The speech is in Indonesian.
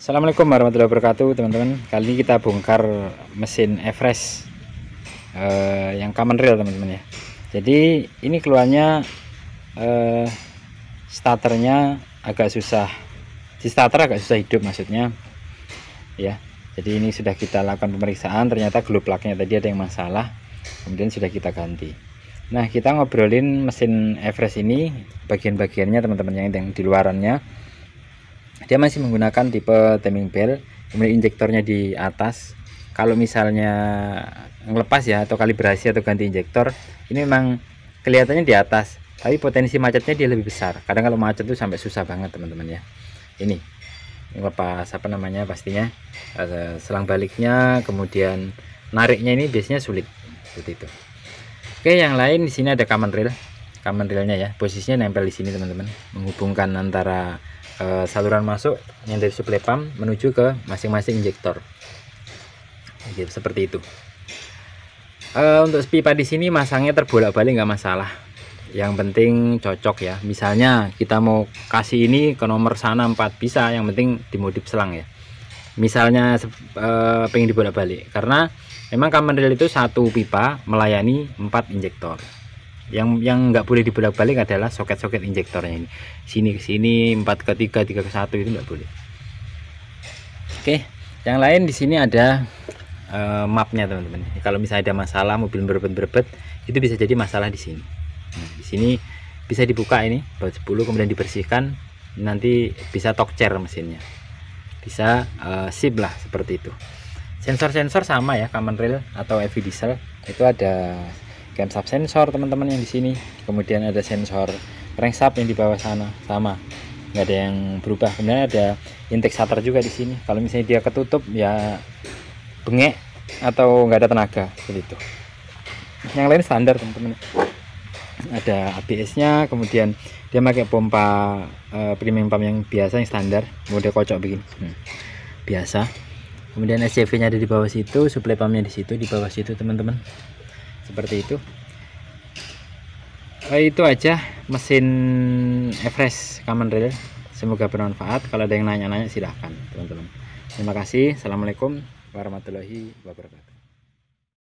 Assalamualaikum warahmatullahi wabarakatuh teman-teman kali ini kita bongkar mesin Everest uh, yang common rail teman-teman ya jadi ini keluarnya uh, starternya agak susah di starter agak susah hidup maksudnya ya jadi ini sudah kita lakukan pemeriksaan ternyata glue plugnya tadi ada yang masalah kemudian sudah kita ganti nah kita ngobrolin mesin Everest ini bagian-bagiannya teman-teman yang di luarannya dia masih menggunakan tipe timing bell kemudian injektornya di atas kalau misalnya ngelepas ya atau kalibrasi atau ganti injektor ini memang kelihatannya di atas tapi potensi macetnya dia lebih besar kadang kalau macet tuh sampai susah banget teman-teman ya ini ngelepas apa namanya pastinya selang baliknya kemudian nariknya ini biasanya sulit seperti itu oke yang lain di sini ada common rail common railnya ya posisinya nempel di sini teman-teman menghubungkan antara Eh, saluran masuk yang dari suplai pump menuju ke masing-masing injektor jadi seperti itu uh, untuk pipa di sini masangnya terbolak-balik nggak masalah yang penting cocok ya misalnya kita mau kasih ini ke nomor sana 4 bisa yang penting dimodif selang ya misalnya eh, pengen dibolak-balik karena memang kamar itu satu pipa melayani empat injektor yang yang nggak boleh dibolak-balik adalah soket-soket injektornya ini sini ke sini empat ke tiga tiga ke satu itu nggak boleh oke yang lain di sini ada uh, mapnya teman-teman kalau misalnya ada masalah mobil berbet-berbet itu bisa jadi masalah di sini nah, di sini bisa dibuka ini baut 10 kemudian dibersihkan nanti bisa tokcer mesinnya bisa uh, sip lah seperti itu sensor-sensor sama ya common rail atau EV diesel itu ada camshaft sensor teman-teman yang di sini kemudian ada sensor crankshaft yang di bawah sana sama nggak ada yang berubah kemudian ada intake shutter juga di sini kalau misalnya dia ketutup ya bengek atau nggak ada tenaga seperti itu yang lain standar teman-teman ada ABS nya kemudian dia pakai pompa uh, premium pump yang biasa yang standar Mode kocok begini hmm. biasa kemudian SCV nya ada di bawah situ supply pumpnya di situ di bawah situ teman-teman seperti itu eh, itu aja mesin Everest Kamen Rider semoga bermanfaat kalau ada yang nanya-nanya silahkan teman-teman terima kasih assalamualaikum warahmatullahi wabarakatuh